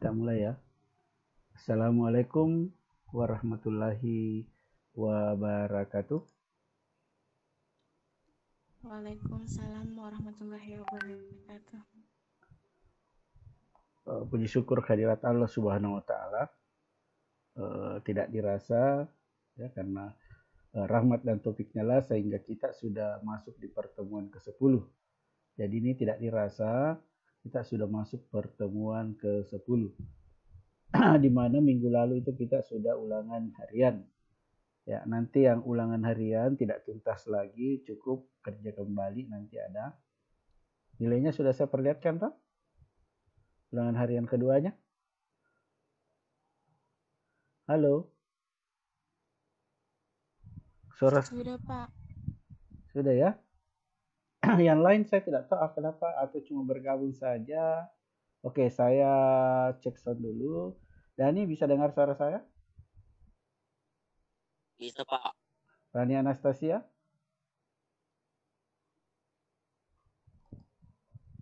Kita mulai ya. Assalamualaikum warahmatullahi wabarakatuh. Waalaikumsalam warahmatullahi wabarakatuh. Eh, puji syukur kehadirat Allah Subhanahu wa taala. Eh, tidak dirasa ya karena eh, rahmat dan topiknya lah sehingga kita sudah masuk di pertemuan ke-10. Jadi ini tidak dirasa kita sudah masuk pertemuan ke-10 di mana minggu lalu itu kita sudah ulangan harian. Ya, nanti yang ulangan harian tidak tuntas lagi, cukup kerja kembali nanti ada. Nilainya sudah saya perlihatkan, Pak. Ulangan harian keduanya. Halo. Suara. Sudah, Pak. Sudah ya? yang lain saya tidak tahu ah, apa atau cuma bergabung saja. Oke, saya cek sound dulu. Dani bisa dengar suara saya? Bisa, Pak. Rani Anastasia?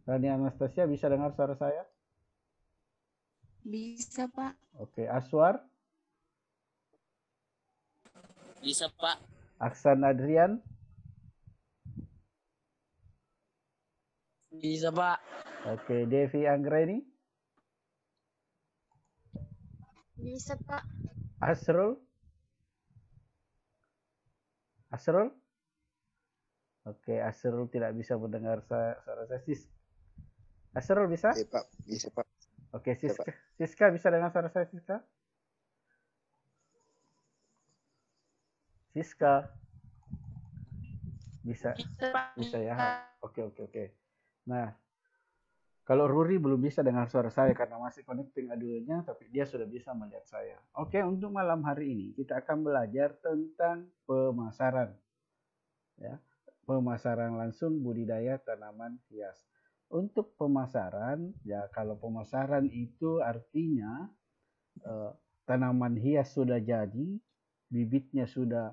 Rani Anastasia bisa dengar suara saya? Bisa, Pak. Oke, Aswar? Bisa, Pak. Aksan Adrian? Bisa, Pak. Oke, Devi Anggreni? Bisa, Pak. Asrul? Asrul? Oke, Asrul tidak bisa mendengar suara saya. Sis. Asrul bisa? Bisa, Pak. Bisa, Pak. Oke, Siska, Siska bisa dengar suara saya, Siska? Siska. Bisa. Bisa ya. Oke, oke, oke. Nah, kalau Ruri belum bisa dengar suara saya karena masih connecting audionya, tapi dia sudah bisa melihat saya. Oke, untuk malam hari ini kita akan belajar tentang pemasaran. Ya, pemasaran langsung budidaya tanaman hias. Untuk pemasaran, ya kalau pemasaran itu artinya eh, tanaman hias sudah jadi, bibitnya sudah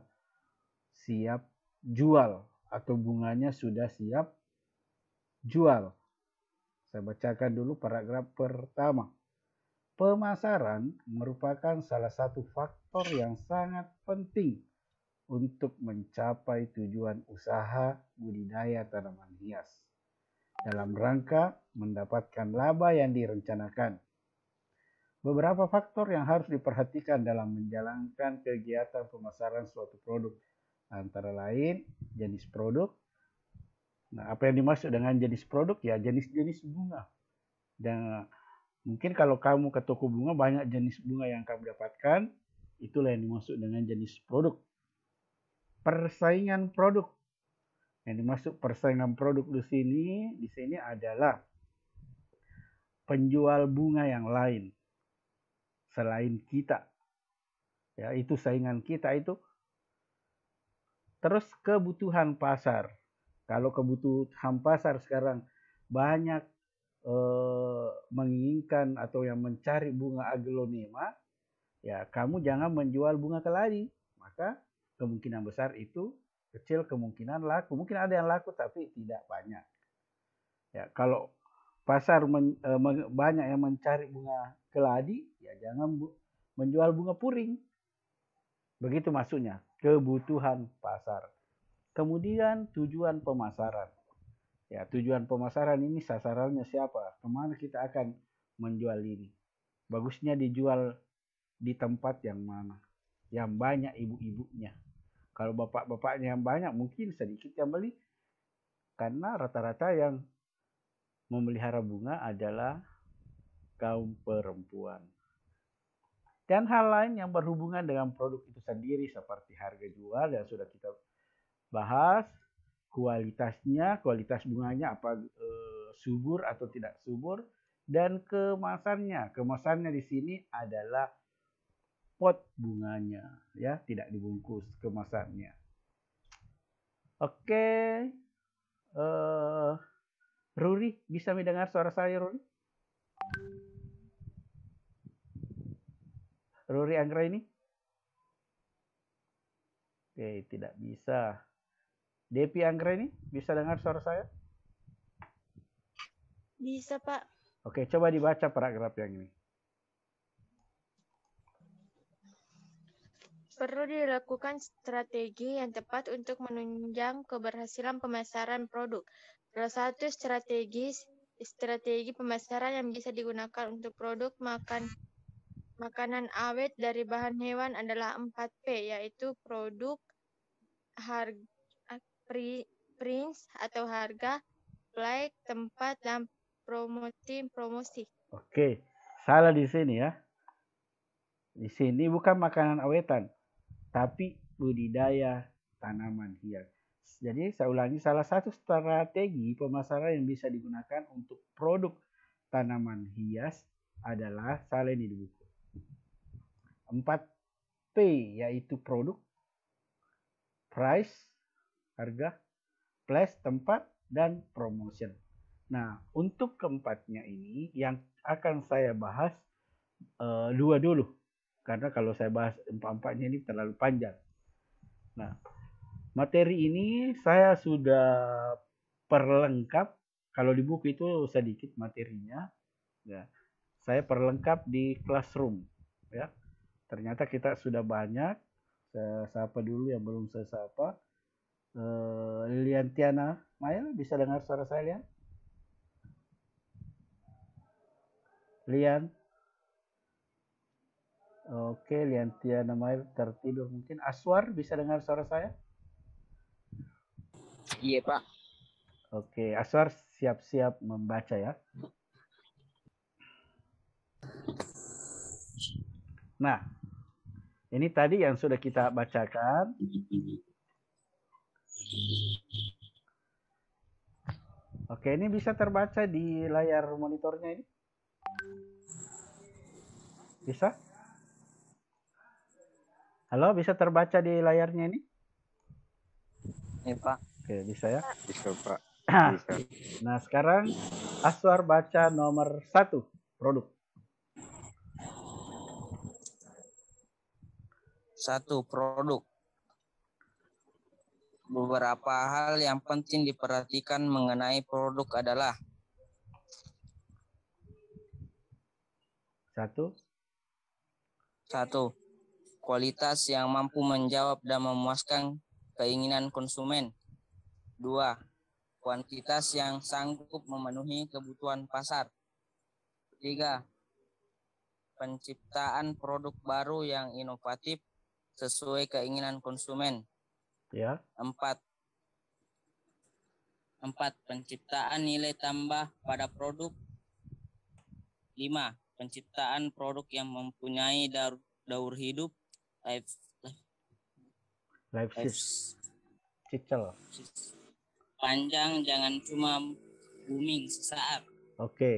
siap jual atau bunganya sudah siap jual. Saya bacakan dulu paragraf pertama. Pemasaran merupakan salah satu faktor yang sangat penting untuk mencapai tujuan usaha budidaya tanaman hias dalam rangka mendapatkan laba yang direncanakan. Beberapa faktor yang harus diperhatikan dalam menjalankan kegiatan pemasaran suatu produk antara lain jenis produk, Nah, apa yang dimaksud dengan jenis produk ya jenis-jenis bunga. Dan mungkin kalau kamu ke toko bunga banyak jenis bunga yang kamu dapatkan, itulah yang dimaksud dengan jenis produk. Persaingan produk. Yang dimaksud persaingan produk di sini, di sini adalah penjual bunga yang lain selain kita. Ya, itu saingan kita itu. Terus kebutuhan pasar kalau kebutuhan pasar sekarang banyak eh, menginginkan atau yang mencari bunga aglonema, ya kamu jangan menjual bunga keladi. Maka kemungkinan besar itu kecil kemungkinan laku. Mungkin ada yang laku tapi tidak banyak. Ya, kalau pasar men, e, eh, men, banyak yang mencari bunga keladi, ya jangan bu, menjual bunga puring. Begitu maksudnya, kebutuhan pasar. Kemudian tujuan pemasaran. Ya, tujuan pemasaran ini sasarannya siapa? Kemana kita akan menjual ini? Bagusnya dijual di tempat yang mana? Yang banyak ibu-ibunya. Kalau bapak-bapaknya yang banyak mungkin sedikit yang beli. Karena rata-rata yang memelihara bunga adalah kaum perempuan. Dan hal lain yang berhubungan dengan produk itu sendiri seperti harga jual yang sudah kita bahas kualitasnya, kualitas bunganya apa e, subur atau tidak subur dan kemasannya. Kemasannya di sini adalah pot bunganya ya, tidak dibungkus kemasannya. Oke. Eh Ruri bisa mendengar suara saya Ruri? Ruri Anggra ini? Oke, tidak bisa. Depi Anggreni, bisa dengar suara saya? Bisa, Pak. Oke, coba dibaca paragraf yang ini. Perlu dilakukan strategi yang tepat untuk menunjang keberhasilan pemasaran produk. Salah satu strategi strategi pemasaran yang bisa digunakan untuk produk makan makanan awet dari bahan hewan adalah 4P yaitu produk harga pri, prince atau harga, like, tempat, dan promosi promosi. Oke, salah di sini ya. Di sini bukan makanan awetan, tapi budidaya tanaman hias. Jadi saya ulangi salah satu strategi pemasaran yang bisa digunakan untuk produk tanaman hias adalah salah ini di buku. 4P yaitu produk, price, harga, plus tempat, dan promotion. Nah, untuk keempatnya ini yang akan saya bahas uh, dua dulu. Karena kalau saya bahas empat-empatnya ini terlalu panjang. Nah, materi ini saya sudah perlengkap. Kalau di buku itu sedikit materinya. Ya. Saya perlengkap di classroom. Ya. Ternyata kita sudah banyak. Saya sapa dulu yang belum saya sapa uh, Lilian Tiana Mail bisa dengar suara saya Lian Lian Oke Lian Tiana Mail tertidur mungkin Aswar bisa dengar suara saya Iya Pak Oke Aswar siap-siap membaca ya Nah, ini tadi yang sudah kita bacakan. Oke, ini bisa terbaca di layar monitornya ini? Bisa? Halo, bisa terbaca di layarnya ini? Ya, Pak. Oke, bisa ya? Bisa, Pak. Bisa. nah, sekarang Aswar baca nomor satu produk. Satu produk. Beberapa hal yang penting diperhatikan mengenai produk adalah Satu. Satu. Kualitas yang mampu menjawab dan memuaskan keinginan konsumen. Dua. Kuantitas yang sanggup memenuhi kebutuhan pasar. Tiga. Penciptaan produk baru yang inovatif sesuai keinginan konsumen. Ya. Empat. Empat, penciptaan nilai tambah pada produk. Lima, penciptaan produk yang mempunyai daur, daur hidup. Life, life, life, Panjang jangan cuma booming sesaat. Oke. Okay.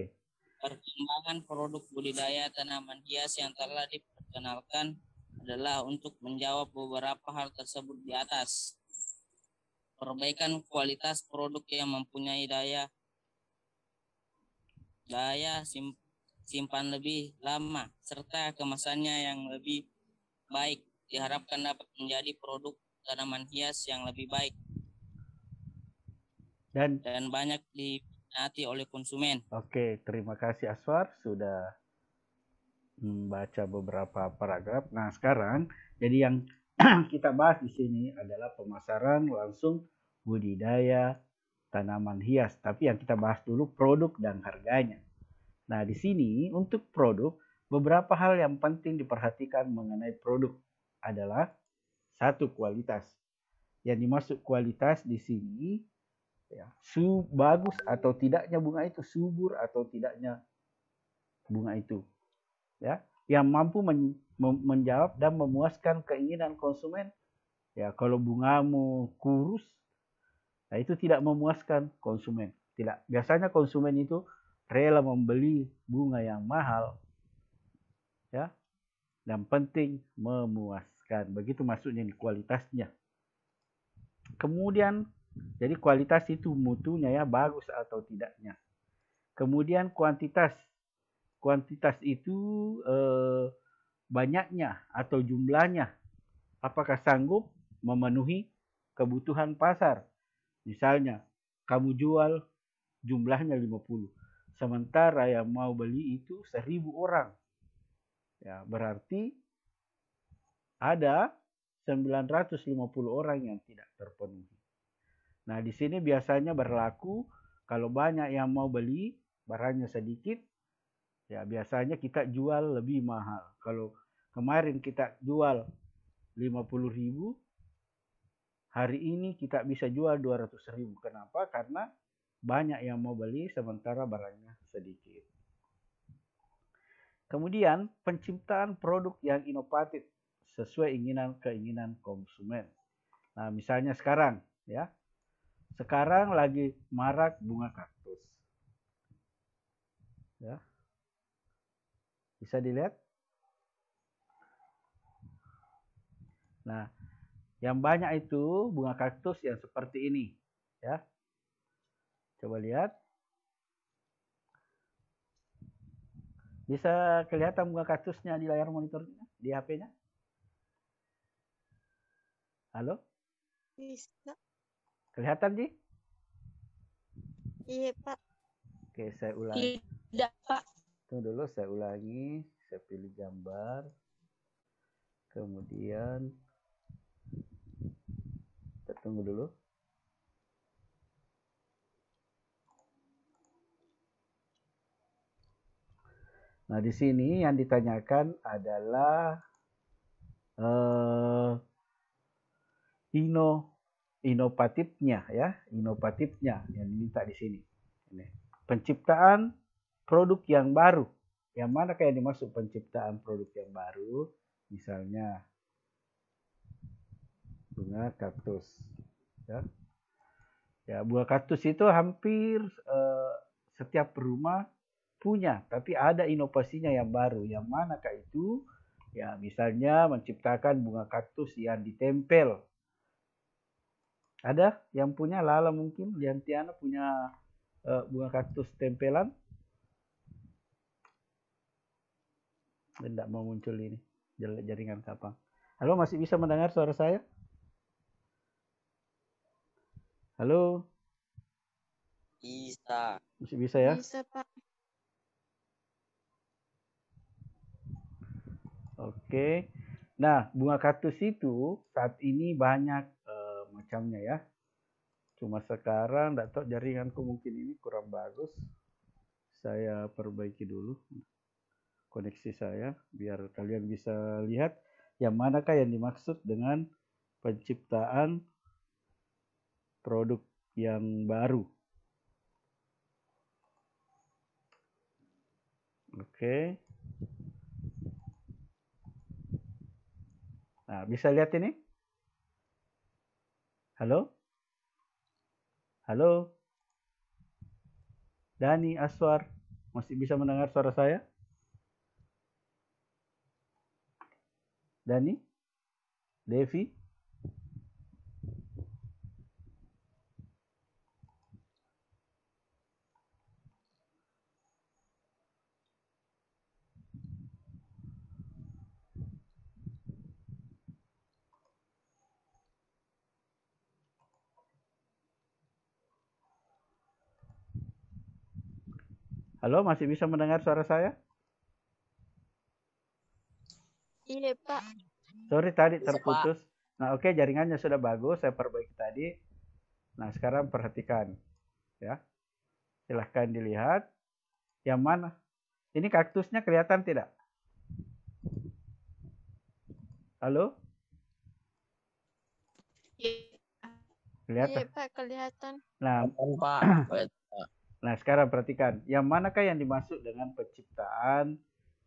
Perkembangan produk budidaya tanaman hias yang telah diperkenalkan adalah untuk menjawab beberapa hal tersebut di atas. Perbaikan kualitas produk yang mempunyai daya daya simpan lebih lama serta kemasannya yang lebih baik diharapkan dapat menjadi produk tanaman hias yang lebih baik dan dan banyak diminati oleh konsumen. Oke, terima kasih Aswar sudah membaca beberapa paragraf. Nah, sekarang jadi yang kita bahas di sini adalah pemasaran langsung budidaya tanaman hias, tapi yang kita bahas dulu produk dan harganya. Nah, di sini untuk produk beberapa hal yang penting diperhatikan mengenai produk adalah satu kualitas. Yang dimaksud kualitas di sini ya, su bagus atau tidaknya bunga itu subur atau tidaknya bunga itu ya yang mampu men menjawab dan memuaskan keinginan konsumen ya kalau bungamu kurus nah itu tidak memuaskan konsumen tidak biasanya konsumen itu rela membeli bunga yang mahal ya dan penting memuaskan begitu maksudnya di kualitasnya kemudian jadi kualitas itu mutunya ya bagus atau tidaknya kemudian kuantitas kuantitas itu eh, banyaknya atau jumlahnya. Apakah sanggup memenuhi kebutuhan pasar? Misalnya, kamu jual jumlahnya 50. Sementara yang mau beli itu 1000 orang. Ya, berarti ada 950 orang yang tidak terpenuhi. Nah, di sini biasanya berlaku kalau banyak yang mau beli, barangnya sedikit, Ya, biasanya kita jual lebih mahal. Kalau kemarin kita jual 50.000, hari ini kita bisa jual 200.000. Kenapa? Karena banyak yang mau beli sementara barangnya sedikit. Kemudian, penciptaan produk yang inovatif sesuai inginan keinginan konsumen. Nah, misalnya sekarang ya. Sekarang lagi marak bunga kaktus. Ya, bisa dilihat? Nah, yang banyak itu bunga kaktus yang seperti ini, ya. Coba lihat. Bisa kelihatan bunga kaktusnya di layar monitor di HP-nya? Halo? Bisa. Kelihatan, Ji? Iya, Pak. Oke, saya ulangi. Tidak, Pak. Tunggu dulu saya ulangi, saya pilih gambar. Kemudian kita tunggu dulu. Nah, di sini yang ditanyakan adalah eh, ino inovatifnya ya, inovatifnya yang diminta di sini. Ini penciptaan produk yang baru. Yang mana kayak dimaksud penciptaan produk yang baru? Misalnya bunga kaktus. Ya. Ya, buah kaktus itu hampir eh, setiap rumah punya, tapi ada inovasinya yang baru. Yang mana kayak itu? Ya, misalnya menciptakan bunga kaktus yang ditempel. Ada yang punya Lala mungkin, Liantiana punya uh, bunga kaktus tempelan? tidak mau muncul ini jaringan kapang. Halo, masih bisa mendengar suara saya? Halo? Bisa. Masih bisa ya? Bisa, Pak. Oke. Nah, bunga kaktus itu saat ini banyak e, macamnya ya. Cuma sekarang, tidak tahu jaringanku mungkin ini kurang bagus. Saya perbaiki dulu koneksi saya biar kalian bisa lihat yang manakah yang dimaksud dengan penciptaan produk yang baru. Oke. Nah, bisa lihat ini? Halo? Halo? Dani Aswar, masih bisa mendengar suara saya? Dani, Devi. Halo, masih bisa mendengar suara saya? ya Pak. Sorry tadi terputus. Nah oke okay, jaringannya sudah bagus, saya perbaiki tadi. Nah sekarang perhatikan, ya silahkan dilihat yang mana. Ini kaktusnya kelihatan tidak? Halo? Iya. Kelihatan. Iya, Pak, kelihatan. Nah, Pak. nah, sekarang perhatikan, yang manakah yang dimaksud dengan penciptaan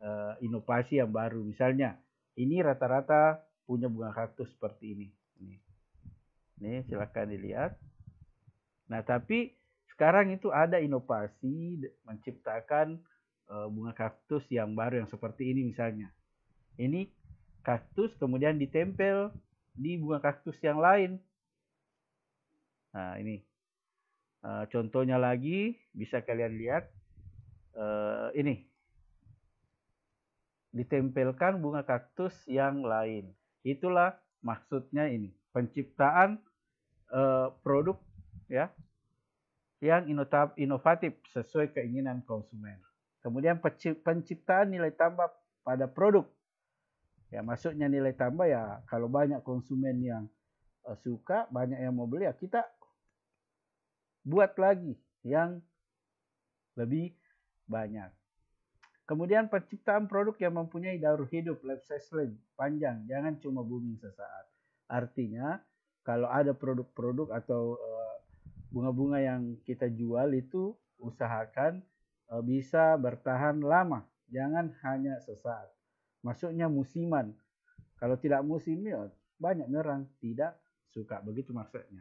uh, inovasi yang baru? Misalnya, ini rata-rata punya bunga kaktus seperti ini. Ini, ini hmm. silakan dilihat. Nah, tapi sekarang itu ada inovasi menciptakan eh, bunga kaktus yang baru yang seperti ini misalnya. Ini kaktus kemudian ditempel di bunga kaktus yang lain. Nah, ini. Eh, contohnya lagi bisa kalian lihat eh, ini ditempelkan bunga kaktus yang lain. Itulah maksudnya ini, penciptaan uh, produk ya yang inovatif sesuai keinginan konsumen. Kemudian penciptaan nilai tambah pada produk. Ya, maksudnya nilai tambah ya kalau banyak konsumen yang uh, suka, banyak yang mau beli ya kita buat lagi yang lebih banyak. Kemudian penciptaan produk yang mempunyai daur hidup life cycle panjang, jangan cuma booming sesaat. Artinya, kalau ada produk-produk atau eh, bunga-bunga yang kita jual itu usahakan eh, bisa bertahan lama, jangan hanya sesaat. Maksudnya musiman. Kalau tidak musim ya banyak orang tidak suka begitu maksudnya.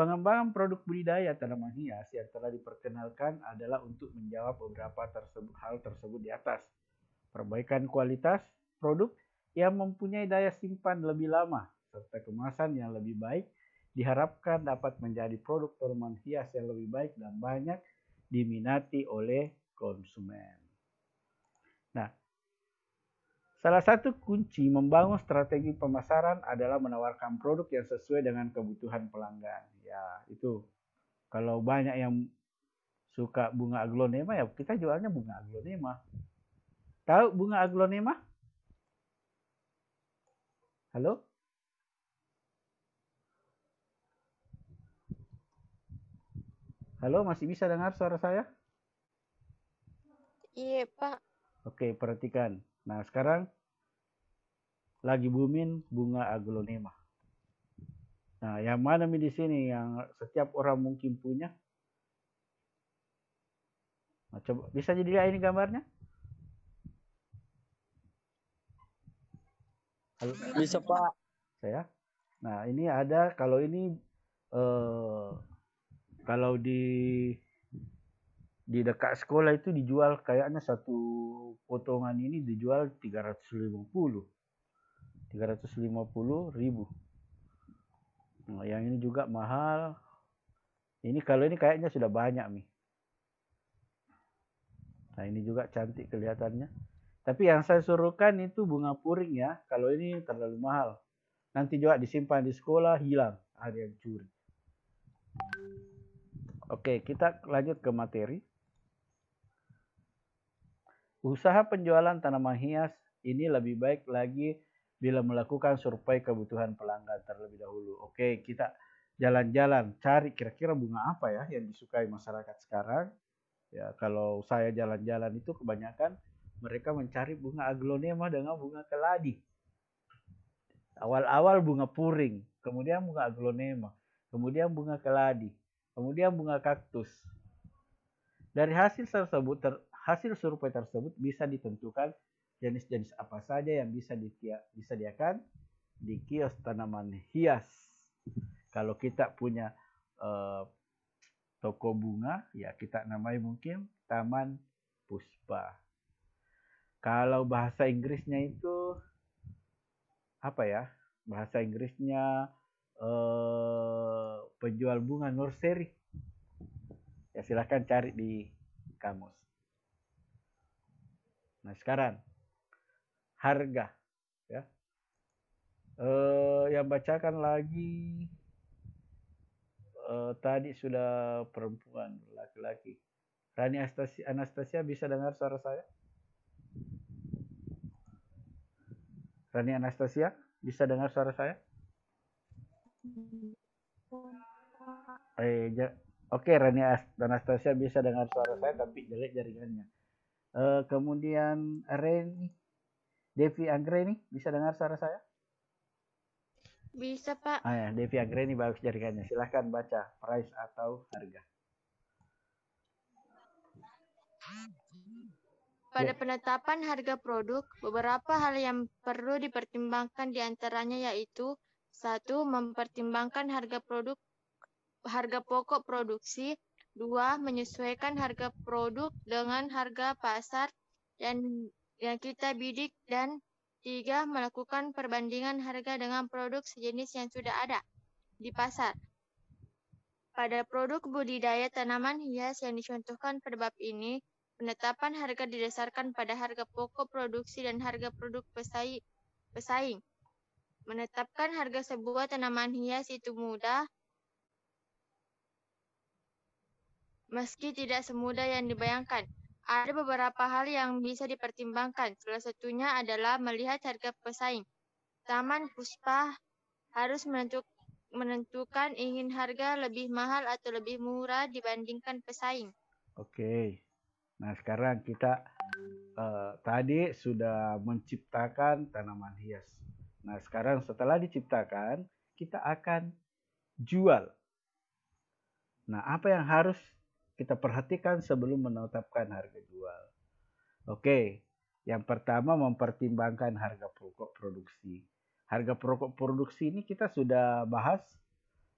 Pengembangan produk budidaya tanaman hias yang telah diperkenalkan adalah untuk menjawab beberapa tersebut, hal tersebut di atas. Perbaikan kualitas produk yang mempunyai daya simpan lebih lama serta kemasan yang lebih baik diharapkan dapat menjadi produk tanaman hias yang lebih baik dan banyak diminati oleh konsumen. Nah, Salah satu kunci membangun strategi pemasaran adalah menawarkan produk yang sesuai dengan kebutuhan pelanggan. Ya, itu kalau banyak yang suka bunga aglonema ya kita jualnya bunga aglonema. Tahu bunga aglonema? Halo? Halo, masih bisa dengar suara saya? Iya, Pak. Oke, perhatikan Nah, sekarang lagi booming bunga aglonema. Nah, yang mana nih di sini yang setiap orang mungkin punya? Nah, coba bisa jadi ini gambarnya? Halo, bisa Pak. Saya. Nah, ini ada kalau ini eh, kalau di di dekat sekolah itu dijual kayaknya satu potongan ini dijual 350 350 ribu nah, yang ini juga mahal ini kalau ini kayaknya sudah banyak nih nah ini juga cantik kelihatannya tapi yang saya suruhkan itu bunga puring ya kalau ini terlalu mahal nanti juga disimpan di sekolah hilang ada yang curi oke kita lanjut ke materi Usaha penjualan tanaman hias ini lebih baik lagi bila melakukan survei kebutuhan pelanggan terlebih dahulu. Oke, kita jalan-jalan cari kira-kira bunga apa ya yang disukai masyarakat sekarang. Ya, kalau saya jalan-jalan itu kebanyakan mereka mencari bunga aglonema dengan bunga keladi. Awal-awal bunga puring, kemudian bunga aglonema, kemudian bunga keladi, kemudian bunga kaktus. Dari hasil tersebut ter Hasil survei tersebut bisa ditentukan jenis-jenis apa saja yang bisa disediakan di kios tanaman hias. Kalau kita punya eh, toko bunga, ya kita namai mungkin taman puspa. Kalau bahasa Inggrisnya itu apa ya? Bahasa Inggrisnya eh, penjual bunga nursery. Ya silahkan cari di kamus. Nah sekarang harga ya. Eh, yang bacakan lagi eh, tadi sudah perempuan laki-laki. Rani Anastasia, Anastasia bisa dengar suara saya? Rani Anastasia bisa dengar suara saya? Eh, ja Oke, okay, Rani Anastasia bisa dengar suara saya tapi jelek jaringannya. Uh, kemudian Reni, Devi Anggreni, bisa dengar suara saya? Bisa Pak. Ah, ya, Devi Anggreni bagus jaringannya. Silahkan baca price atau harga. Pada ya. penetapan harga produk, beberapa hal yang perlu dipertimbangkan diantaranya yaitu satu mempertimbangkan harga produk harga pokok produksi, Dua, menyesuaikan harga produk dengan harga pasar dan yang kita bidik. Dan tiga, melakukan perbandingan harga dengan produk sejenis yang sudah ada di pasar. Pada produk budidaya tanaman hias yang dicontohkan pada bab ini, penetapan harga didasarkan pada harga pokok produksi dan harga produk pesaing. Menetapkan harga sebuah tanaman hias itu mudah, meski tidak semudah yang dibayangkan. Ada beberapa hal yang bisa dipertimbangkan. Salah satunya adalah melihat harga pesaing. Taman Puspa harus menentukan ingin harga lebih mahal atau lebih murah dibandingkan pesaing. Oke. Nah, sekarang kita uh, tadi sudah menciptakan tanaman hias. Nah, sekarang setelah diciptakan, kita akan jual. Nah, apa yang harus kita perhatikan sebelum menetapkan harga jual. Oke, yang pertama mempertimbangkan harga pokok produksi. Harga pokok produksi ini kita sudah bahas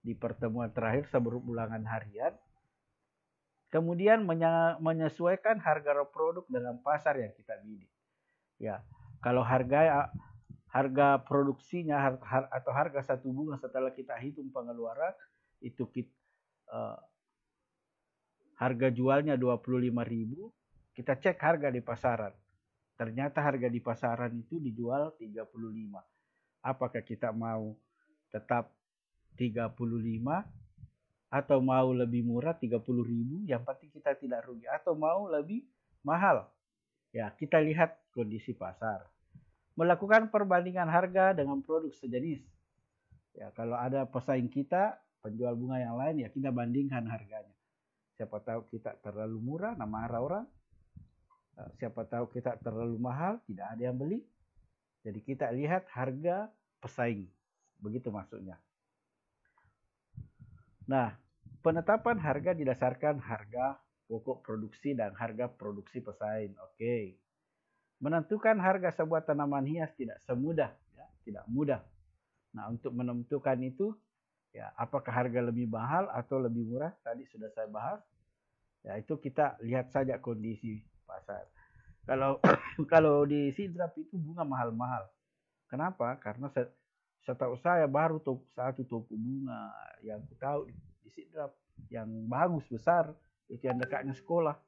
di pertemuan terakhir sebelum ulangan harian. Kemudian menyesuaikan harga produk dengan pasar yang kita bidik. Ya, kalau harga harga produksinya atau harga satu bunga setelah kita hitung pengeluaran itu kita, eh, harga jualnya 25.000, kita cek harga di pasaran. Ternyata harga di pasaran itu dijual 35. Apakah kita mau tetap 35 atau mau lebih murah 30.000 yang pasti kita tidak rugi atau mau lebih mahal. Ya, kita lihat kondisi pasar. Melakukan perbandingan harga dengan produk sejenis. Ya, kalau ada pesaing kita, penjual bunga yang lain ya kita bandingkan harganya. Siapa tahu kita terlalu murah, nama orang-orang. Eh, siapa tahu kita terlalu mahal, tidak ada yang beli. Jadi kita lihat harga pesaing. Begitu maksudnya. Nah, penetapan harga didasarkan harga pokok produksi dan harga produksi pesaing. Oke. Menentukan harga sebuah tanaman hias tidak semudah, ya, tidak mudah. Nah, untuk menentukan itu Ya, apakah harga lebih mahal atau lebih murah? Tadi sudah saya bahas. Ya, itu kita lihat saja kondisi pasar. Kalau kalau di Sidrap itu bunga mahal-mahal. Kenapa? Karena setahu saya baru toko, satu toko bunga yang tahu di, di Sidrap yang bagus besar itu yang dekatnya sekolah.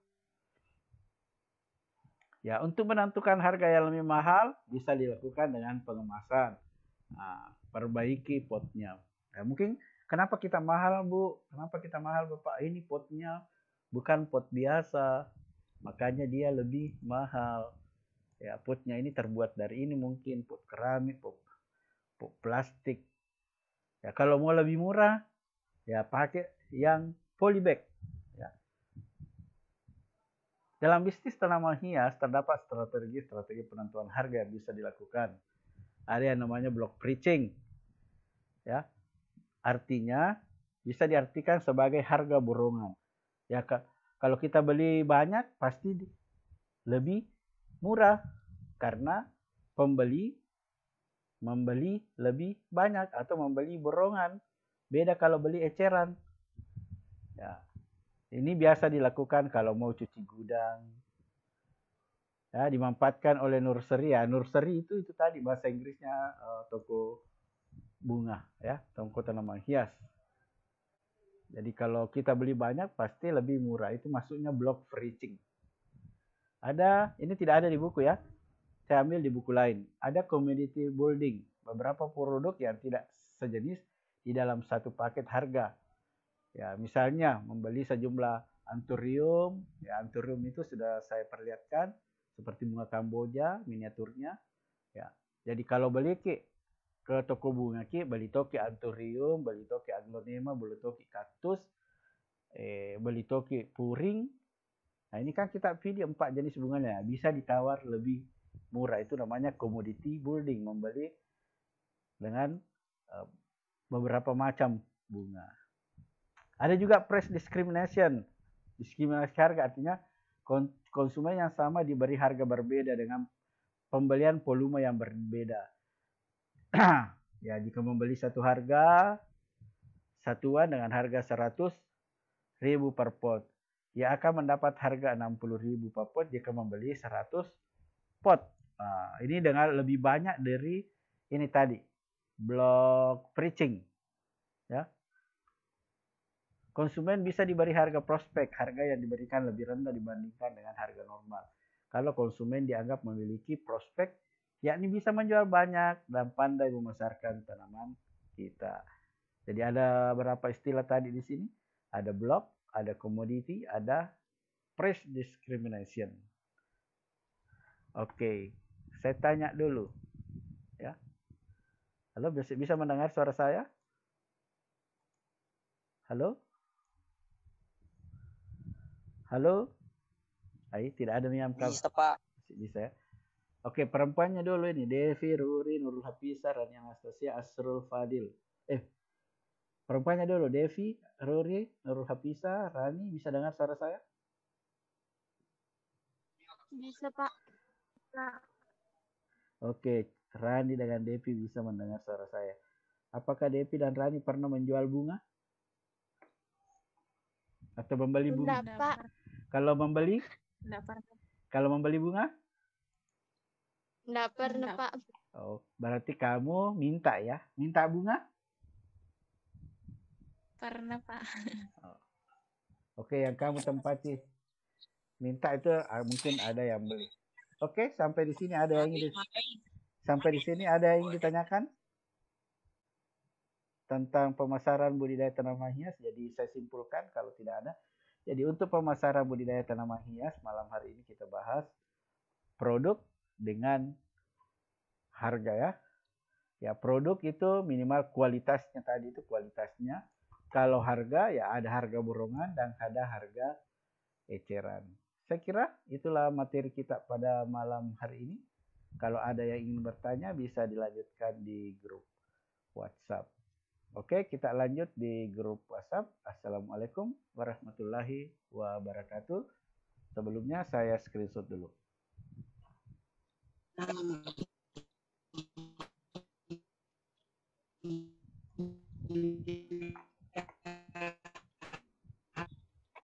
Ya, untuk menentukan harga yang lebih mahal bisa dilakukan dengan pengemasan. Nah, perbaiki potnya. Ya, mungkin kenapa kita mahal Bu? Kenapa kita mahal Bapak? Ini potnya bukan pot biasa, makanya dia lebih mahal. Ya, potnya ini terbuat dari ini mungkin pot keramik, pot, pot plastik. Ya, kalau mau lebih murah, ya pakai yang polybag. Ya. Dalam bisnis tanaman hias terdapat strategi-strategi penentuan harga yang bisa dilakukan. Ada yang namanya block preaching. Ya, Artinya bisa diartikan sebagai harga borongan. Ya kalau kita beli banyak pasti lebih murah karena pembeli membeli lebih banyak atau membeli borongan. Beda kalau beli eceran. Ya. Ini biasa dilakukan kalau mau cuci gudang. Ya, dimanfaatkan oleh nursery ya. Nursery itu itu tadi bahasa Inggrisnya uh, toko bunga ya tongko tanaman hias jadi kalau kita beli banyak pasti lebih murah itu masuknya block freezing ada ini tidak ada di buku ya saya ambil di buku lain ada community building beberapa produk yang tidak sejenis di dalam satu paket harga ya misalnya membeli sejumlah anturium ya anturium itu sudah saya perlihatkan seperti bunga kamboja miniaturnya ya jadi kalau beli ke toko bunga ki beli toki anturium beli toki aglonema beli toki kaktus eh, beli toki puring nah ini kan kita pilih empat jenis bunganya bisa ditawar lebih murah itu namanya commodity building membeli dengan eh, beberapa macam bunga ada juga price discrimination diskriminasi harga artinya konsumen yang sama diberi harga berbeda dengan pembelian volume yang berbeda ya jika membeli satu harga satuan dengan harga 100 ribu per pot ia akan mendapat harga 60 ribu per pot jika membeli 100 pot nah, ini dengan lebih banyak dari ini tadi blok preaching ya konsumen bisa diberi harga prospek harga yang diberikan lebih rendah dibandingkan dengan harga normal kalau konsumen dianggap memiliki prospek yakni bisa menjual banyak dan pandai memasarkan tanaman kita. Jadi ada berapa istilah tadi di sini? Ada block, ada komoditi, ada price discrimination. Oke, saya tanya dulu. Ya. Halo, bisa bisa mendengar suara saya? Halo? Halo? Hai, tidak ada yang Bisa, Pak. Bisa ya. Oke, perempuannya dulu ini. Devi, Ruri, Nurul Hafisa, Rani Anastasia, Asrul Fadil. Eh, perempuannya dulu. Devi, Ruri, Nurul Hafisa, Rani. Bisa dengar suara saya? Bisa, Pak. Oke, Rani dengan Devi bisa mendengar suara saya. Apakah Devi dan Rani pernah menjual bunga? Atau membeli bunga? Tidak, Pak. Kalau membeli? Tidak pernah. Kalau membeli bunga? Nggak pernah, hmm, Pak. Oh, berarti kamu minta ya? Minta bunga? Pernah, Pak. Oh. Oke, yang kamu tempati. Minta itu ah, mungkin ada yang beli. Oke, sampai di sini ada yang ingin sampai di sini ada yang ditanyakan tentang pemasaran budidaya tanaman hias. Jadi saya simpulkan kalau tidak ada. Jadi untuk pemasaran budidaya tanaman hias malam hari ini kita bahas produk dengan harga ya. Ya produk itu minimal kualitasnya tadi itu kualitasnya. Kalau harga ya ada harga borongan dan ada harga eceran. Saya kira itulah materi kita pada malam hari ini. Kalau ada yang ingin bertanya bisa dilanjutkan di grup WhatsApp. Oke, kita lanjut di grup WhatsApp. Assalamualaikum warahmatullahi wabarakatuh. Sebelumnya saya screenshot dulu. Thank ờ. you.